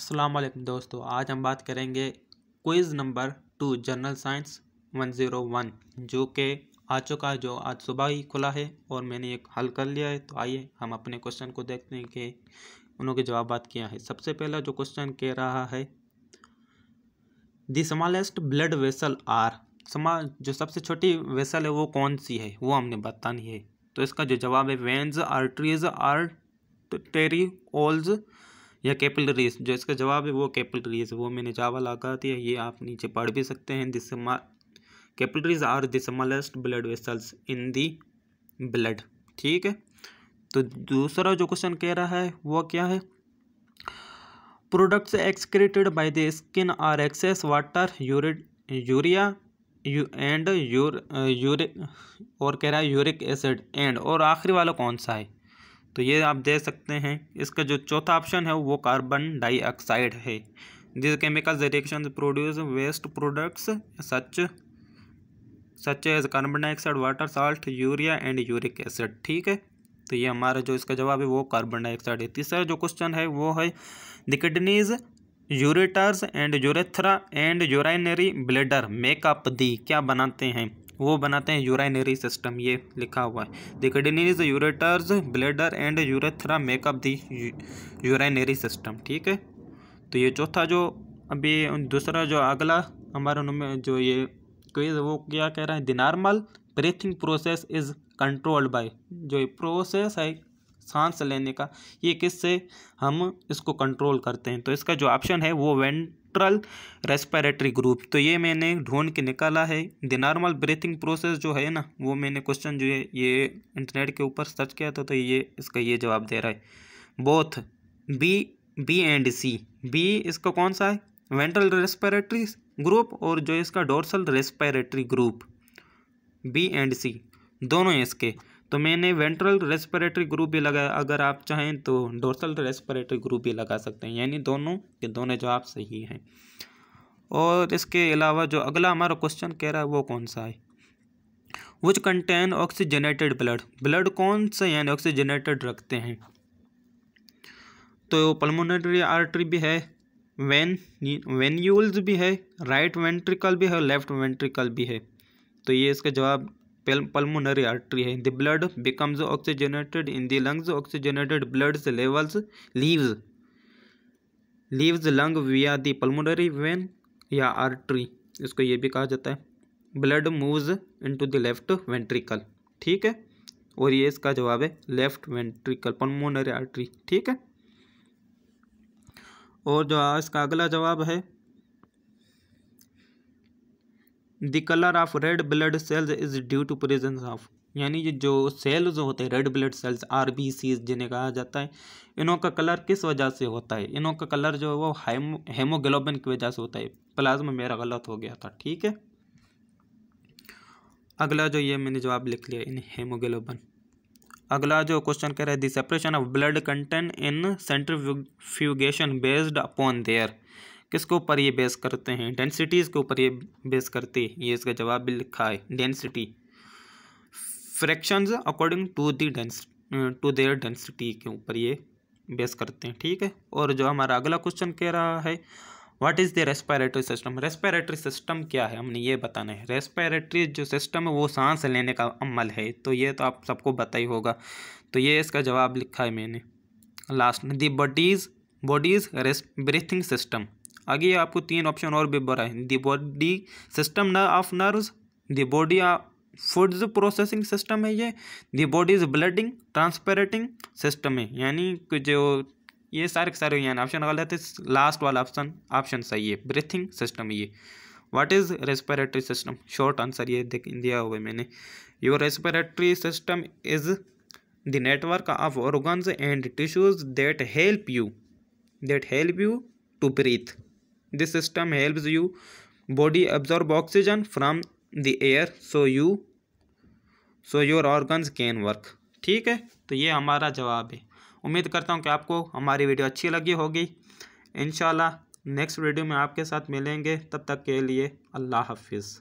अस्सलाम वालेकुम दोस्तों आज हम बात करेंगे quiz number two general science 101 जो कि आ चुका जो आज सुबह ही खुला है और मैंने एक हल कर लिया है तो आइए हम अपने क्वेश्चन को देखते हैं कि उन्होंने जवाब बात किया है सबसे पहला जो क्वेश्चन कह रहा है the smallest blood vessel are समा जो सबसे छोटी वेसल है वो कौन सी है वो हमने बतानी है तो इसका जो जवाब है veins arteries arterioles या कैपलरीज जो इसका जवाब है वो कैपलरीज वो मैंने चावा लगा दिया ये आप नीचे पढ़ भी सकते हैं this capillaries are the smallest blood vessels in the blood ठीक है तो दूसरा जो क्वेश्चन कह रहा है वो क्या है products excreted by the skin are excess water urea u and ur uric और कह रहा है यूरिक एसिड एंड और आखिरी वाला कौन सा है तो ये आप दे सकते हैं इसका जो चौथा ऑप्शन है वो कार्बन डाइऑक्साइड है this chemical reaction produce waste products such such as carbon dioxide water salt urea and uric acid ठीक है तो ये हमारा जो इसका जवाब है वो कार्बन डाइऑक्साइड है तीसरा जो क्वेश्चन है वो है the kidneys ureters and urethra and urinary bladder make up the क्या बनाते हैं वो बनाते हैं यूराइनरी सिस्टम ये लिखा हुआ है the kidney is ureters bladder and urethra make up the urinary system ठीक है तो ये चौथा जो अभी दूसरा जो अगला हमारा उनमें जो ये क्विज वो क्या कह रहा है the normal breathing process is controlled by जो ये प्रोसेस है सांस लेने का ये किससे हम इसको कंट्रोल करते हैं तो इसका जो ऑप्शन है वो वेंट ट्रल रेस्पिरेटरी ग्रुप तो ये मैंने ढूंढ के निकाला है द नॉर्मल ब्रीथिंग प्रोसेस जो है ना वो मैंने क्वेश्चन जो है ये इंटरनेट के ऊपर सर्च किया था तो ये इसका ये जवाब दे रहा है both B B and C B इसका कौन सा है वेंट्रल रेस्पिरेटरी ग्रुप और जो इसका dorsal respiratory group B and C दोनों इसके तो मैंने वेंट्रल रेस्पिरेटरी ग्रुप भी लगाया अगर आप चाहें तो डोर्सल रेस्पिरेटरी ग्रुप भी लगा सकते हैं यानी दोनों के दोनों जवाब सही हैं और इसके अलावा जो अगला हमारा क्वेश्चन कह रहा है वो कौन सा है which contain oxygenated blood blood कौन से यानी ऑक्सीजनेटेड रखते हैं तो पल्मोनरी आर्टरी भी है वेन वेन्यूल्स भी है राइट वेंट्रिकल भी है लेफ्ट वेंट्रिकल भी है तो ये इसका जवाब pulmonary artery है the blood becomes oxygenated in the lungs oxygenated blood levels leaves leaves lung via the pulmonary vein या artery इसको ये भी कहा जाता है blood moves into the left ventricle ठीक है और ये इसका जवाब है लेफ्ट वेंट्रिकल पल्मोनरी आर्टरी ठीक है और जो इसका अगला जवाब है the colour of red blood cells is due to presence of यानी ये जो सेल्स जो होते हैं red blood cells R B C जिन्हें कहा जाता है इनों का कलर किस वजह से होता है इनों का कलर जो है वो हेमोग्लोबिन की वजह से होता है प्लाज्मा मेरा गलत हो गया था ठीक है अगला जो ये मैंने जवाब लिख लिया इन हेमोग्लोबिन अगला जो क्वेश्चन कह रहा है the separation of blood content in centrifugation based upon their किसके ऊपर ये बेस करते हैं डेंसिटीज़ के ऊपर ये बेस करते हैं ये इसका जवाब भी लिखा है density fractions according to the dense to their density के ऊपर ये बेस करते हैं ठीक है और जो हमारा अगला क्वेश्चन कह रहा है what is the respiratory system respiratory system क्या है हमने ये बताना है रेस्पिरेटरी जो सिस्टम है वो सांस लेने का अमल है तो ये तो आप सबको पता ही होगा तो ये इसका जवाब लिखा है मैंने last the bodies bodies breathing system आगे आपको तीन ऑप्शन और विवर है the body system of nerve the body foods processing system है ये the bodies is blooding transporting system है यानी जो ये सारे सारे यानी ऑप्शन गलत है लास्ट वाला ऑप्शन ऑप्शन सही है ब्रीथिंग सिस्टम ये what is respiratory system short answer ये दिया हुआ मैंने your respiratory system is the network of organs and tissues that help you that help you to breathe this system help you body absorb oxygen from the air so you so your organs can work ठीक है तो ये हमारा जवाब है उम्मीद करता हूँ कि आपको हमारी वीडियो अच्छी लगी होगी इन नेक्स्ट वीडियो में आपके साथ मिलेंगे तब तक के लिए अल्लाह हाफिज़